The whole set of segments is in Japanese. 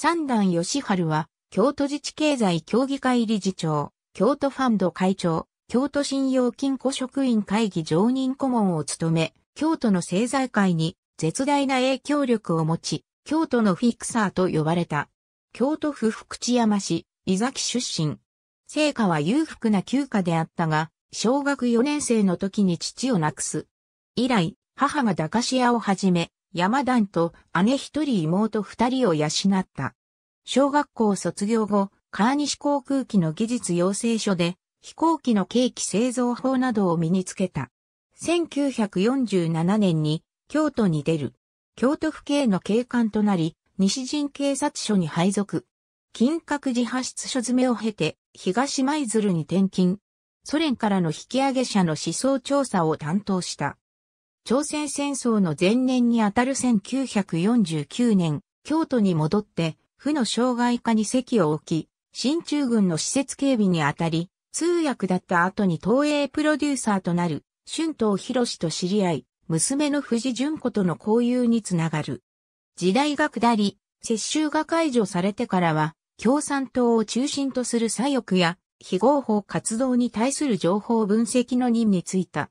三段義春は、京都自治経済協議会理事長、京都ファンド会長、京都信用金庫職員会議常任顧問を務め、京都の政財界に絶大な影響力を持ち、京都のフィクサーと呼ばれた。京都府福知山市、伊崎出身。成果は裕福な旧家であったが、小学4年生の時に父を亡くす。以来、母が駄菓子屋をはじめ、山段と姉一人妹二人を養った。小学校卒業後、川西航空機の技術養成所で飛行機の計器製造法などを身につけた。1947年に京都に出る。京都府警の警官となり、西陣警察署に配属。金閣寺派出所詰めを経て、東舞鶴に転勤。ソ連からの引き上げ者の思想調査を担当した。朝鮮戦争の前年にあたる1949年、京都に戻って、府の障害課に席を置き、新中軍の施設警備にあたり、通訳だった後に東映プロデューサーとなる、春藤博士と知り合い、娘の藤淳子との交友につながる。時代が下り、接収が解除されてからは、共産党を中心とする左翼や、非合法活動に対する情報分析の任についた。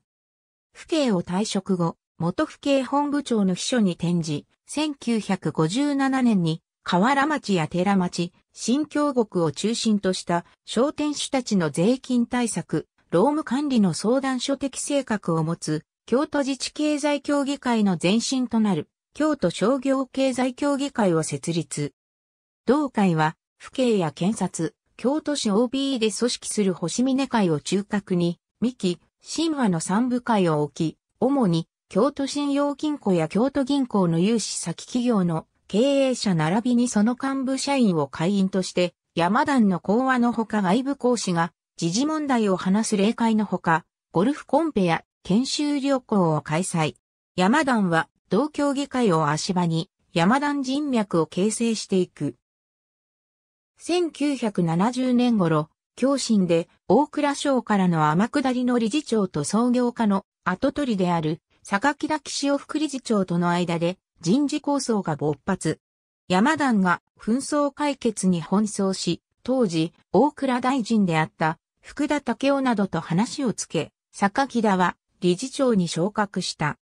府警を退職後、元府警本部長の秘書に転じ、1957年に河原町や寺町、新京国を中心とした商店主たちの税金対策、労務管理の相談所的性格を持つ、京都自治経済協議会の前身となる、京都商業経済協議会を設立。同会は、府警や検察、京都市 OB で組織する星峰会を中核に、三木、神話の三部会を置き、主に京都信用金庫や京都銀行の融資先企業の経営者並びにその幹部社員を会員として、山団の講話のほか外部講師が、時事問題を話す例会のほか、ゴルフコンペや研修旅行を開催。山団は、同協議会を足場に、山団人脈を形成していく。1970年頃、共振で大倉省からの天下りの理事長と創業家の後取りである坂木田岸尾副理事長との間で人事構想が勃発。山団が紛争解決に奔走し、当時、大倉大臣であった福田武雄などと話をつけ、坂木田は理事長に昇格した。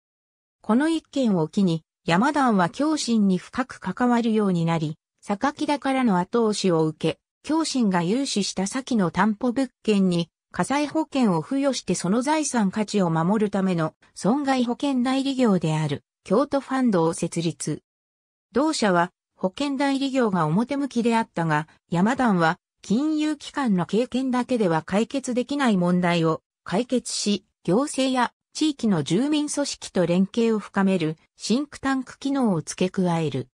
この一件を機に、山団は教心に深く関わるようになり、坂木田からの後押しを受け、教心が融資した先の担保物件に火災保険を付与してその財産価値を守るための損害保険代理業である京都ファンドを設立。同社は保険代理業が表向きであったが、山団は金融機関の経験だけでは解決できない問題を解決し、行政や地域の住民組織と連携を深めるシンクタンク機能を付け加える。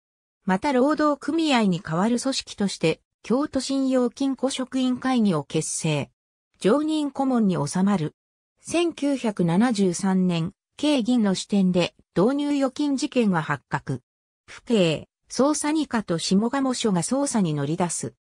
また労働組合に代わる組織として京都信用金庫職員会議を結成。常任顧問に収まる。1973年、経銀の視点で導入預金事件が発覚。府警、捜査二課と下鴨署が捜査に乗り出す。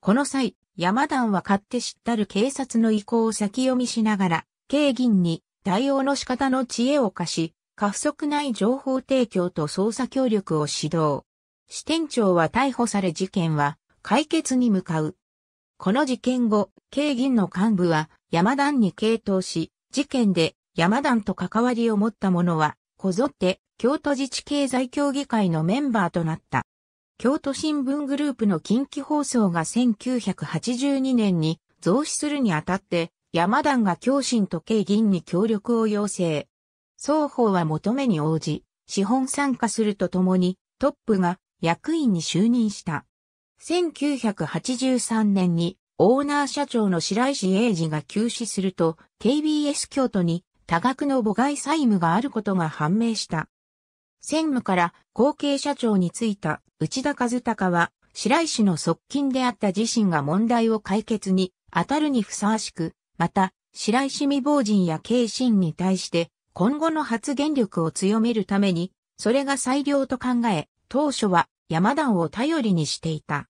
この際、山団は勝手知ったる警察の意向を先読みしながら、警銀に対応の仕方の知恵を貸し、過不足ない情報提供と捜査協力を指導。支店長は逮捕され事件は解決に向かう。この事件後、警銀の幹部は山団に傾倒し、事件で山団と関わりを持った者はこぞって京都自治経済協議会のメンバーとなった。京都新聞グループの近畿放送が1982年に増資するにあたって、山団が京新と京銀に協力を要請。双方は求めに応じ、資本参加するとともに、トップが役員に就任した。1983年にオーナー社長の白石英二が休止すると KBS 京都に多額の母外債務があることが判明した。専務から後継社長に就いた内田和孝は、白石の側近であった自身が問題を解決に当たるにふさわしく、また、白石未亡人や慶信に対して、今後の発言力を強めるために、それが最良と考え、当初は山田を頼りにしていた。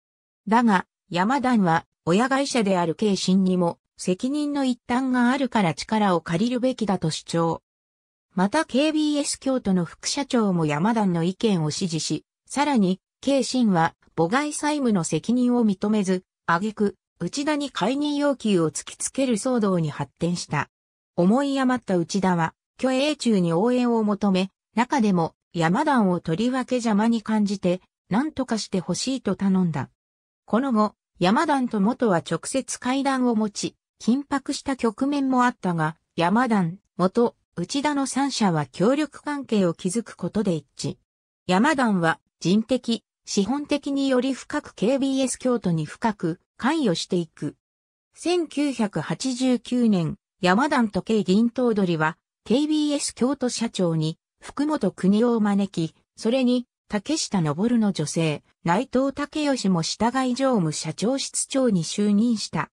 だが、山田は親会社である慶信にも責任の一端があるから力を借りるべきだと主張。また KBS 京都の副社長も山田の意見を支持し、さらに、K 信は母外債務の責任を認めず、挙句、内田に解任要求を突きつける騒動に発展した。思い余った内田は、虚栄中に応援を求め、中でも山団をとりわけ邪魔に感じて、何とかしてほしいと頼んだ。この後、山団と元は直接会談を持ち、緊迫した局面もあったが、山団、元、内田の三者は協力関係を築くことで一致。山団は人的、資本的により深く KBS 京都に深く関与していく。1989年、山団と K 銀頭取は KBS 京都社長に福本国を招き、それに竹下昇の女性、内藤武義も従い常務社長室長に就任した。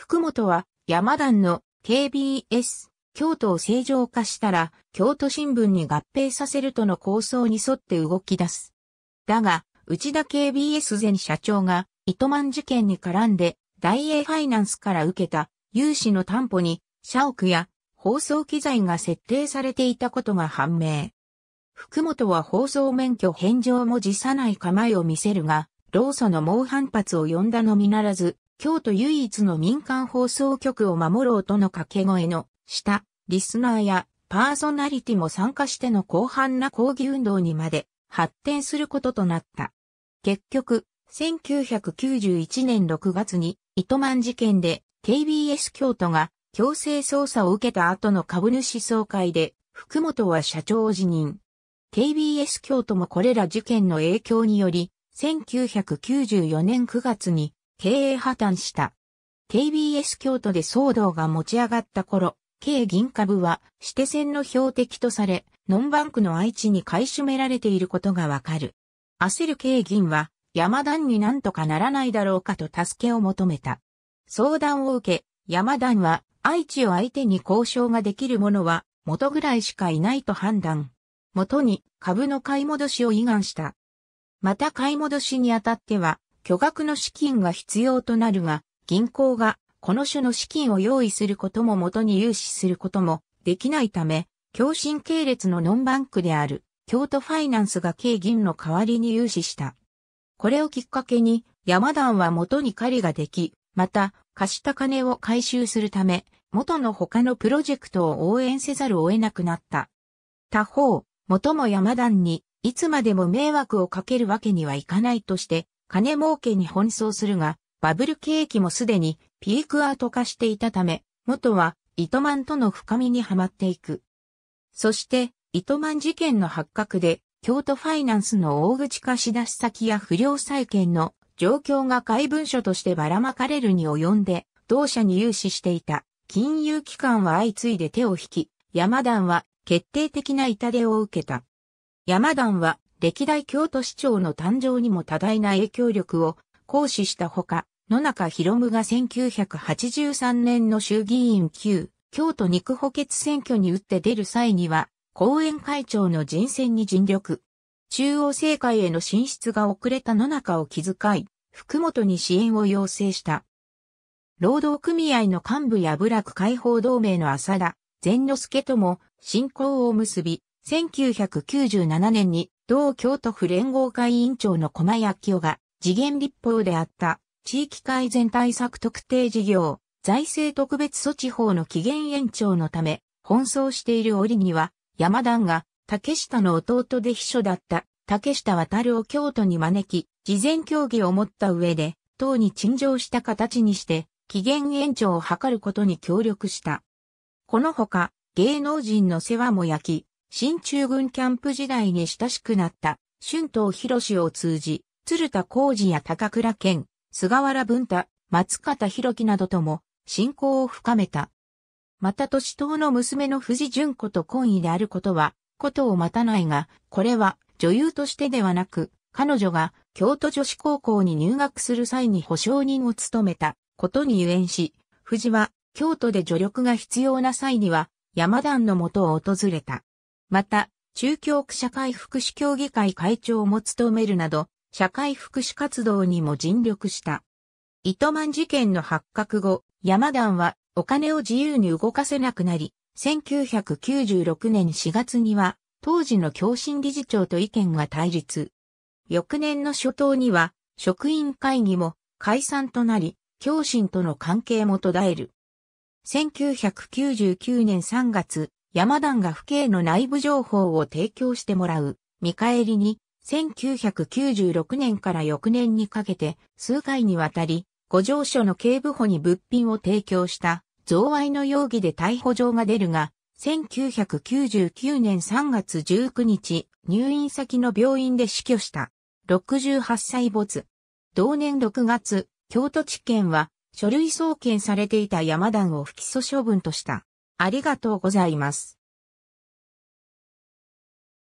福本は山団の KBS 京都を正常化したら京都新聞に合併させるとの構想に沿って動き出す。だが、内田 KBS 前社長が糸満事件に絡んで大英ファイナンスから受けた融資の担保に社屋や放送機材が設定されていたことが判明。福本は放送免許返上も辞さない構えを見せるが、老祖の猛反発を呼んだのみならず、京都唯一の民間放送局を守ろうとの掛け声の下、リスナーやパーソナリティも参加しての広範な抗議運動にまで発展することとなった。結局、1991年6月に糸満事件で KBS 京都が強制捜査を受けた後の株主総会で福本は社長を辞任。KBS 京都もこれら事件の影響により、1994年9月に経営破綻した。KBS 京都で騒動が持ち上がった頃、K 銀株は指定線の標的とされ、ノンバンクの愛知に買い占められていることがわかる。焦る K 銀は、山田になんとかならないだろうかと助けを求めた。相談を受け、山田は愛知を相手に交渉ができる者は元ぐらいしかいないと判断。元に株の買い戻しを依願した。また買い戻しにあたっては、巨額の資金が必要となるが、銀行がこの種の資金を用意することも元に融資することもできないため、共振系列のノンバンクである京都ファイナンスが軽銀の代わりに融資した。これをきっかけに山団は元に借りができ、また貸した金を回収するため、元の他のプロジェクトを応援せざるを得なくなった。他方、元も山団にいつまでも迷惑をかけるわけにはいかないとして、金儲けに奔走するが、バブル景気もすでにピークアウト化していたため、元は糸満との深みにはまっていく。そして、糸満事件の発覚で、京都ファイナンスの大口貸出し先や不良債権の状況が怪文書としてばらまかれるに及んで、同社に融資していた金融機関は相次いで手を引き、山団は決定的な痛手を受けた。山団は歴代京都市長の誕生にも多大な影響力を行使したほか、野中博夢が1983年の衆議院旧京都肉補欠選挙に打って出る際には、後援会長の人選に尽力。中央政界への進出が遅れた野中を気遣い、福本に支援を要請した。労働組合の幹部や部落解放同盟の浅田、善之助とも信仰を結び、1997年に同京都府連合会委員長の駒谷清が、次元立法であった、地域改善対策特定事業、財政特別措置法の期限延長のため、奔走している折には、山田が、竹下の弟で秘書だった竹下渡を京都に招き、事前協議を持った上で、党に陳情した形にして、期限延長を図ることに協力した。このほか、芸能人の世話も焼き、新中軍キャンプ時代に親しくなった春藤博を通じ、鶴田浩二や高倉健、菅原文太、松方弘樹などとも親交を深めた。また都市党の娘の藤淳子と婚姻であることは、ことを待たないが、これは女優としてではなく、彼女が京都女子高校に入学する際に保証人を務めたことにゆえんし、藤は京都で助力が必要な際には山団のもとを訪れた。また、中京区社会福祉協議会会長も務めるなど、社会福祉活動にも尽力した。糸満事件の発覚後、山団はお金を自由に動かせなくなり、1996年4月には、当時の共振理事長と意見が対立。翌年の初頭には、職員会議も解散となり、共振との関係も途絶える。1999年3月、山団が府警の内部情報を提供してもらう、見返りに、1996年から翌年にかけて、数回にわたり、五条署の警部補に物品を提供した、贈賄の容疑で逮捕状が出るが、1999年3月19日、入院先の病院で死去した。68歳没。同年6月、京都地検は、書類送検されていた山団を不起訴処分とした。ありがとうございます。